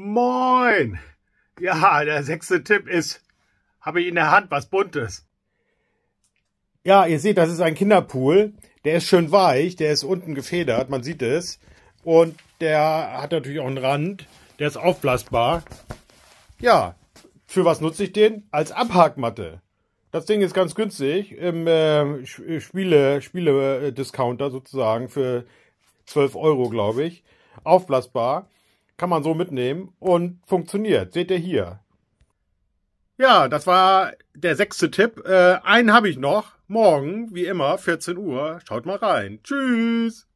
Moin! Ja, der sechste Tipp ist, habe ich in der Hand was Buntes. Ja, ihr seht, das ist ein Kinderpool. Der ist schön weich, der ist unten gefedert, man sieht es. Und der hat natürlich auch einen Rand, der ist aufblasbar. Ja, für was nutze ich den? Als Abhakmatte. Das Ding ist ganz günstig im äh, Spiele, Spiele-Discounter äh, sozusagen für 12 Euro, glaube ich. Aufblasbar. Kann man so mitnehmen und funktioniert. Seht ihr hier. Ja, das war der sechste Tipp. Äh, einen habe ich noch. Morgen, wie immer, 14 Uhr. Schaut mal rein. Tschüss.